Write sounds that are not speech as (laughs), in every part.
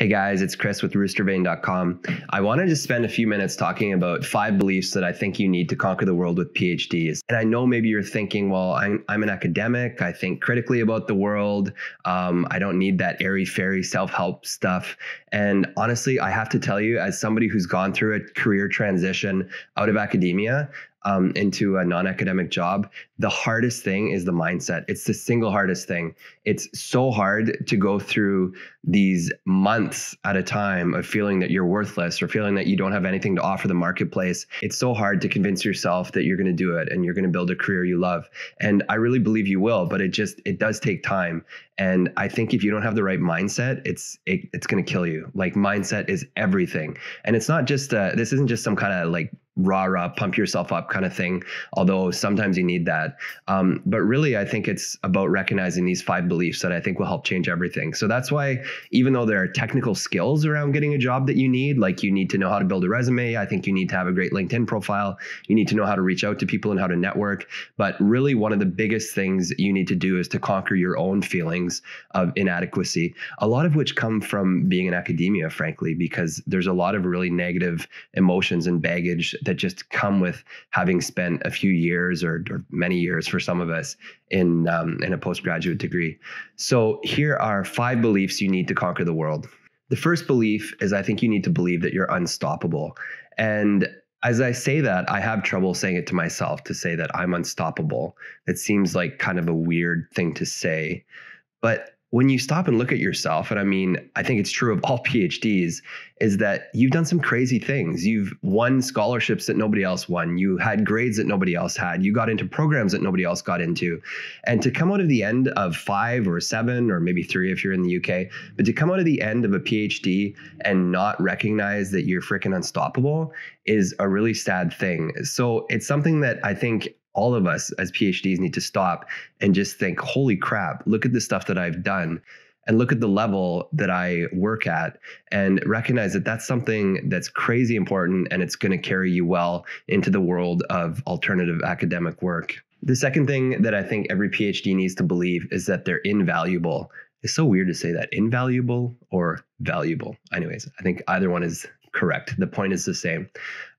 Hey guys, it's Chris with roostervein.com. I wanted to spend a few minutes talking about five beliefs that I think you need to conquer the world with PhDs. And I know maybe you're thinking, well, I'm, I'm an academic. I think critically about the world. Um, I don't need that airy fairy self help stuff. And honestly, I have to tell you, as somebody who's gone through a career transition out of academia, um, into a non academic job, the hardest thing is the mindset. It's the single hardest thing. It's so hard to go through these months at a time of feeling that you're worthless or feeling that you don't have anything to offer the marketplace, it's so hard to convince yourself that you're going to do it and you're going to build a career you love. And I really believe you will, but it just it does take time. And I think if you don't have the right mindset, it's it, it's going to kill you. Like mindset is everything. And it's not just uh, this isn't just some kind of like rah rah pump yourself up kind of thing although sometimes you need that um, but really i think it's about recognizing these five beliefs that i think will help change everything so that's why even though there are technical skills around getting a job that you need, like you need to know how to build a resume. I think you need to have a great LinkedIn profile. You need to know how to reach out to people and how to network. But really, one of the biggest things you need to do is to conquer your own feelings of inadequacy, a lot of which come from being in academia, frankly, because there's a lot of really negative emotions and baggage that just come with having spent a few years or, or many years for some of us in um, in a postgraduate degree. So here are five beliefs you need to conquer the world. The first belief is I think you need to believe that you're unstoppable. And as I say that, I have trouble saying it to myself to say that I'm unstoppable. It seems like kind of a weird thing to say. But when you stop and look at yourself, and I mean, I think it's true of all (laughs) PhDs, is that you've done some crazy things. You've won scholarships that nobody else won. You had grades that nobody else had. You got into programs that nobody else got into. And to come out of the end of five or seven, or maybe three if you're in the UK, but to come out of the end of a PhD and not recognize that you're freaking unstoppable is a really sad thing. So it's something that I think all of us as PhDs need to stop and just think, holy crap, look at the stuff that I've done and look at the level that I work at and recognize that that's something that's crazy important and it's going to carry you well into the world of alternative academic work. The second thing that I think every PhD needs to believe is that they're invaluable. It's so weird to say that invaluable or valuable. Anyways, I think either one is correct. The point is the same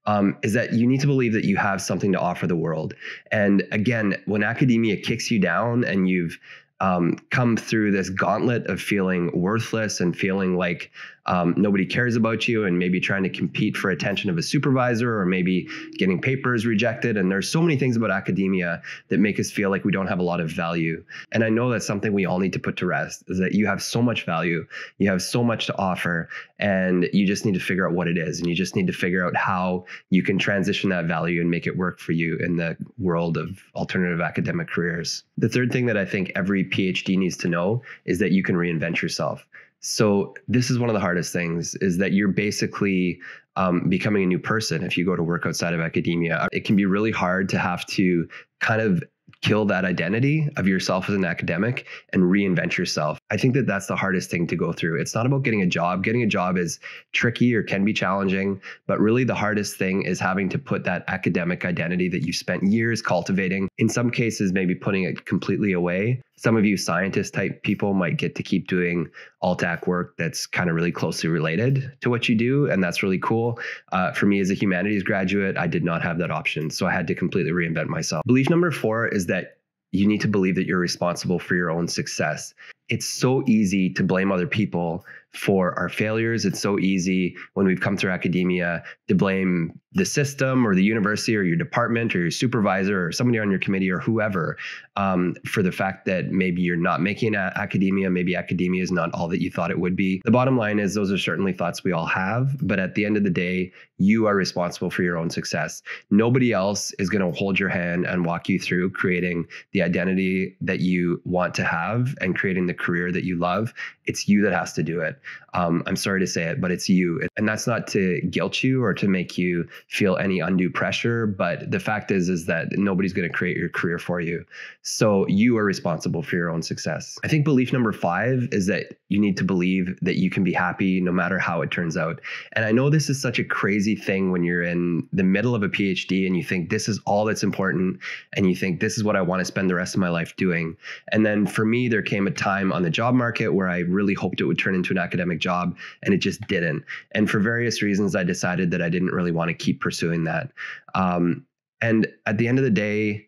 um, is that you need to believe that you have something to offer the world. And again, when academia kicks you down and you've um, come through this gauntlet of feeling worthless and feeling like um, nobody cares about you, and maybe trying to compete for attention of a supervisor, or maybe getting papers rejected. And there's so many things about academia that make us feel like we don't have a lot of value. And I know that's something we all need to put to rest is that you have so much value, you have so much to offer, and you just need to figure out what it is and you just need to figure out how you can transition that value and make it work for you in the world of alternative academic careers the third thing that i think every phd needs to know is that you can reinvent yourself so this is one of the hardest things is that you're basically um, becoming a new person if you go to work outside of academia it can be really hard to have to kind of kill that identity of yourself as an academic and reinvent yourself. I think that that's the hardest thing to go through. It's not about getting a job. Getting a job is tricky or can be challenging, but really the hardest thing is having to put that academic identity that you spent years cultivating, in some cases, maybe putting it completely away some of you scientist type people might get to keep doing altac work that's kind of really closely related to what you do and that's really cool uh, for me as a humanities graduate i did not have that option so i had to completely reinvent myself belief number four is that you need to believe that you're responsible for your own success it's so easy to blame other people for our failures. It's so easy when we've come through academia to blame the system or the university or your department or your supervisor or somebody on your committee or whoever um, for the fact that maybe you're not making academia, maybe academia is not all that you thought it would be. The bottom line is those are certainly thoughts we all have, but at the end of the day, you are responsible for your own success. Nobody else is going to hold your hand and walk you through creating the identity that you want to have and creating the career that you love. It's you that has to do it um, I'm sorry to say it, but it's you. And that's not to guilt you or to make you feel any undue pressure. But the fact is, is that nobody's going to create your career for you. So you are responsible for your own success. I think belief number five is that you need to believe that you can be happy no matter how it turns out. And I know this is such a crazy thing when you're in the middle of a PhD and you think this is all that's important and you think this is what I want to spend the rest of my life doing. And then for me, there came a time on the job market where I really hoped it would turn into an academic job and it just didn't. And for various reasons, I decided that I didn't really want to keep pursuing that. Um, and at the end of the day,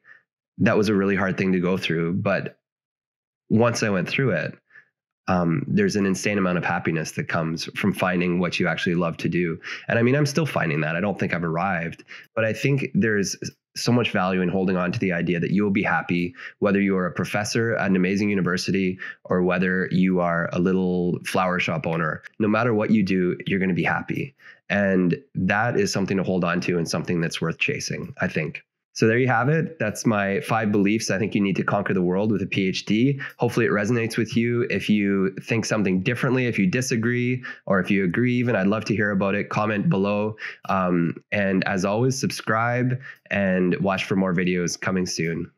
that was a really hard thing to go through. But once I went through it, um, there's an insane amount of happiness that comes from finding what you actually love to do. And I mean, I'm still finding that. I don't think I've arrived, but I think there's so much value in holding on to the idea that you will be happy whether you are a professor at an amazing university or whether you are a little flower shop owner. No matter what you do, you're going to be happy. And that is something to hold on to and something that's worth chasing, I think. So there you have it. That's my five beliefs. I think you need to conquer the world with a PhD. Hopefully, it resonates with you. If you think something differently, if you disagree, or if you agree, even, I'd love to hear about it. Comment below. Um, and as always, subscribe and watch for more videos coming soon.